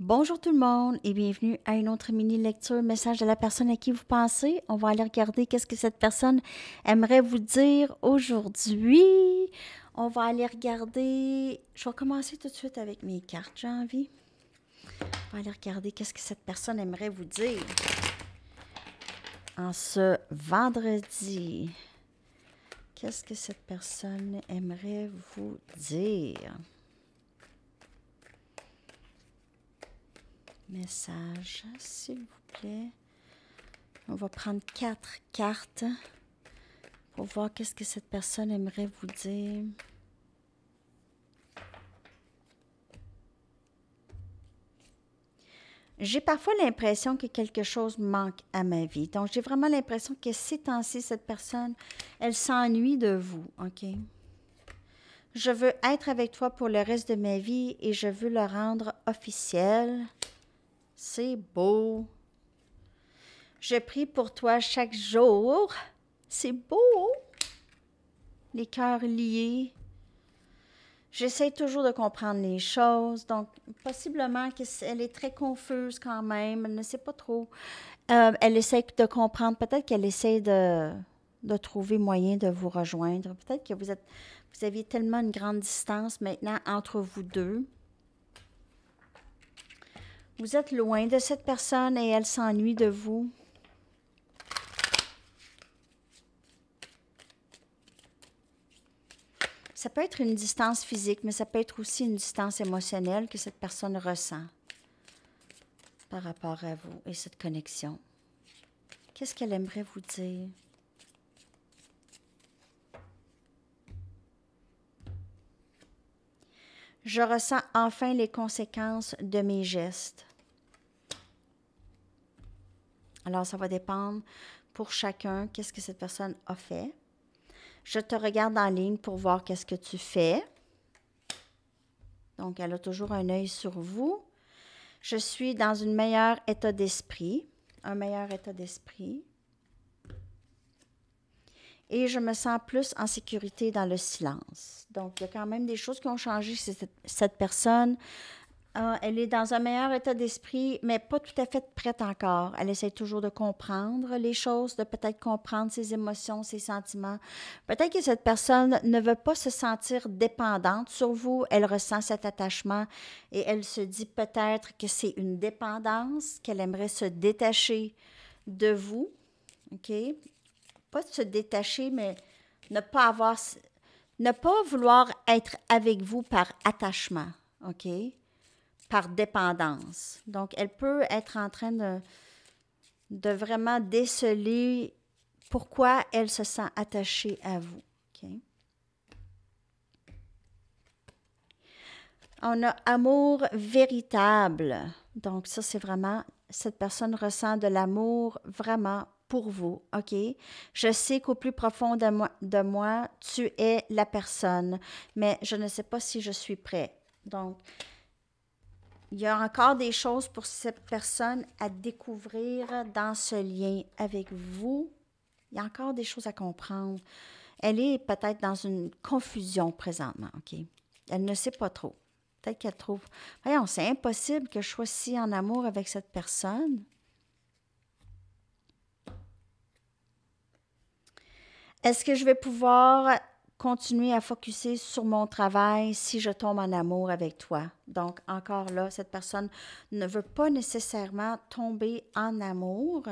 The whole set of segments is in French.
Bonjour tout le monde et bienvenue à une autre mini lecture message de la personne à qui vous pensez. On va aller regarder qu'est-ce que cette personne aimerait vous dire aujourd'hui. On va aller regarder, je vais commencer tout de suite avec mes cartes, j'ai envie. On va aller regarder qu'est-ce que cette personne aimerait vous dire en ce vendredi. Qu'est-ce que cette personne aimerait vous dire? message, s'il vous plaît. On va prendre quatre cartes pour voir qu'est-ce que cette personne aimerait vous dire. J'ai parfois l'impression que quelque chose manque à ma vie. Donc, j'ai vraiment l'impression que ces temps-ci, cette personne, elle s'ennuie de vous, OK? Je veux être avec toi pour le reste de ma vie et je veux le rendre officiel. C'est beau. Je prie pour toi chaque jour. C'est beau. Les cœurs liés. J'essaie toujours de comprendre les choses, donc possiblement qu'elle est très confuse quand même, elle ne sait pas trop. Euh, elle essaie de comprendre, peut-être qu'elle essaie de, trouver moyen de vous rejoindre. Peut-être que vous, êtes, vous aviez tellement une grande distance maintenant entre vous deux vous êtes loin de cette personne et elle s'ennuie de vous. Ça peut être une distance physique, mais ça peut être aussi une distance émotionnelle que cette personne ressent par rapport à vous et cette connexion. Qu'est-ce qu'elle aimerait vous dire? Je ressens enfin les conséquences de mes gestes. Alors, ça va dépendre pour chacun qu'est-ce que cette personne a fait. Je te regarde en ligne pour voir qu'est-ce que tu fais. Donc, elle a toujours un œil sur vous. Je suis dans un meilleur état d'esprit, un meilleur état d'esprit. Et je me sens plus en sécurité dans le silence. Donc, il y a quand même des choses qui ont changé chez cette, cette personne. Ah, elle est dans un meilleur état d'esprit, mais pas tout à fait prête encore. Elle essaie toujours de comprendre les choses, de peut-être comprendre ses émotions, ses sentiments. Peut-être que cette personne ne veut pas se sentir dépendante sur vous. Elle ressent cet attachement et elle se dit peut-être que c'est une dépendance, qu'elle aimerait se détacher de vous. OK? Pas se détacher, mais ne pas avoir... Ne pas vouloir être avec vous par attachement. OK? par dépendance. Donc, elle peut être en train de, vraiment déceler pourquoi elle se sent attachée à vous. On a amour véritable. Donc, ça, c'est vraiment, cette personne ressent de l'amour vraiment pour vous, OK? Je sais qu'au plus profond de moi, de moi, tu es la personne, mais je ne sais pas si je suis prêt. Donc, il y a encore des choses pour cette personne à découvrir dans ce lien avec vous. Il y a encore des choses à comprendre. Elle est peut-être dans une confusion présentement, OK? Elle ne sait pas trop. Peut-être qu'elle trouve, voyons, c'est impossible que je sois si en amour avec cette personne. Est-ce que je vais pouvoir continuer à focuser sur mon travail si je tombe en amour avec toi. Donc, encore là, cette personne ne veut pas nécessairement tomber en amour.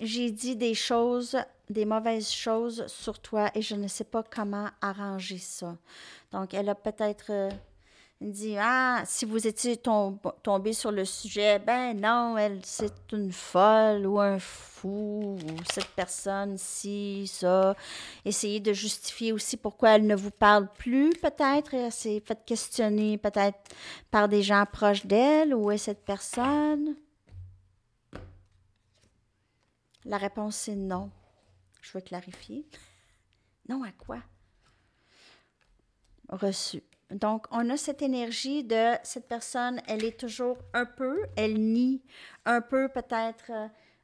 J'ai dit des choses, des mauvaises choses sur toi et je ne sais pas comment arranger ça. Donc, elle a peut-être euh, il dit Ah, si vous étiez tombé sur le sujet, ben non, elle, c'est une folle ou un fou, ou cette personne, ci, ça. Essayez de justifier aussi pourquoi elle ne vous parle plus, peut-être. Elle s'est questionner, peut-être, par des gens proches d'elle. Où est cette personne La réponse est non. Je veux clarifier. Non à quoi Reçu. Donc, on a cette énergie de cette personne, elle est toujours un peu, elle nie un peu peut-être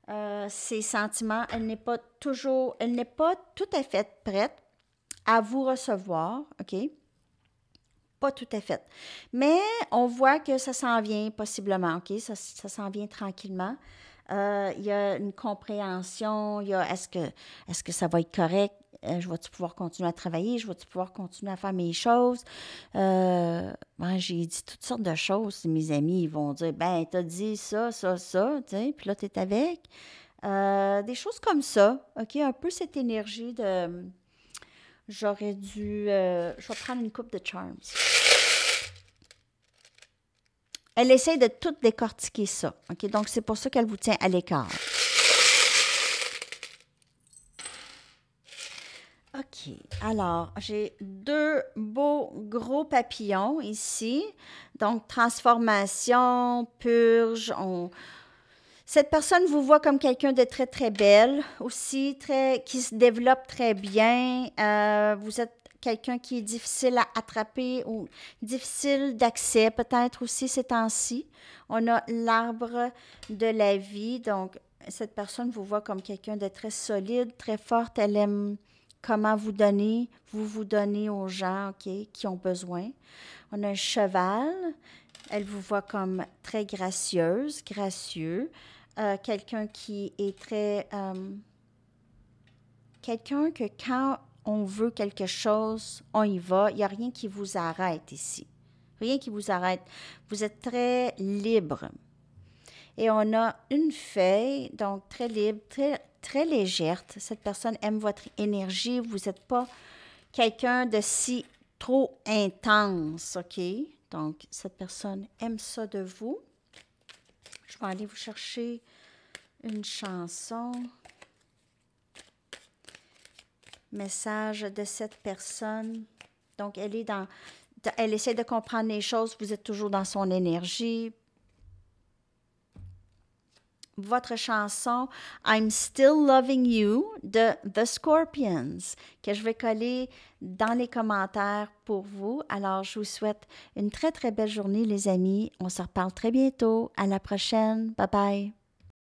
euh, ses sentiments, elle n'est pas toujours, elle n'est pas tout à fait prête à vous recevoir, OK? Pas tout à fait. Mais on voit que ça s'en vient possiblement, OK? Ça, s'en vient tranquillement. Euh, il y a une compréhension, il y a est-ce que, est -ce que ça va être correct? Euh, je vais-tu pouvoir continuer à travailler? Je vais-tu pouvoir continuer à faire mes choses? Euh, j'ai dit toutes sortes de choses. Mes amis, ils vont dire, ben, t'as dit ça, ça, ça, tu puis là, t'es avec. Euh, des choses comme ça, OK? Un peu cette énergie de... J'aurais dû... je vais prendre une coupe de Charms. Elle essaie de tout décortiquer ça, OK? Donc, c'est pour ça qu'elle vous tient à l'écart. Alors, j'ai deux beaux gros papillons ici. Donc, transformation, purge. On... Cette personne vous voit comme quelqu'un de très, très belle aussi, très, qui se développe très bien. Euh, vous êtes quelqu'un qui est difficile à attraper ou difficile d'accès, peut-être aussi ces temps-ci. On a l'arbre de la vie. Donc, cette personne vous voit comme quelqu'un de très solide, très forte. Elle aime comment vous donner, vous vous donnez aux gens qui ont besoin. On a un cheval, elle vous voit comme très gracieuse, gracieux, euh, quelqu'un qui est très... Euh, quelqu'un que quand on veut quelque chose, on y va, il n'y a rien qui vous arrête ici. Rien qui vous arrête. Vous êtes très libre. Et on a une feuille, donc très libre, très, très légère. Cette personne aime votre énergie. Vous n'êtes pas quelqu'un de si trop intense, OK? Donc, cette personne aime ça de vous. Je vais aller vous chercher une chanson. Message de cette personne. Donc, elle est dans... Elle essaie de comprendre les choses. Vous êtes toujours dans son énergie votre chanson I'm Still Loving You de The Scorpions, que je vais coller dans les commentaires pour vous. Alors, je vous souhaite une très, très belle journée, les amis. On se reparle très bientôt. À la prochaine. Bye bye.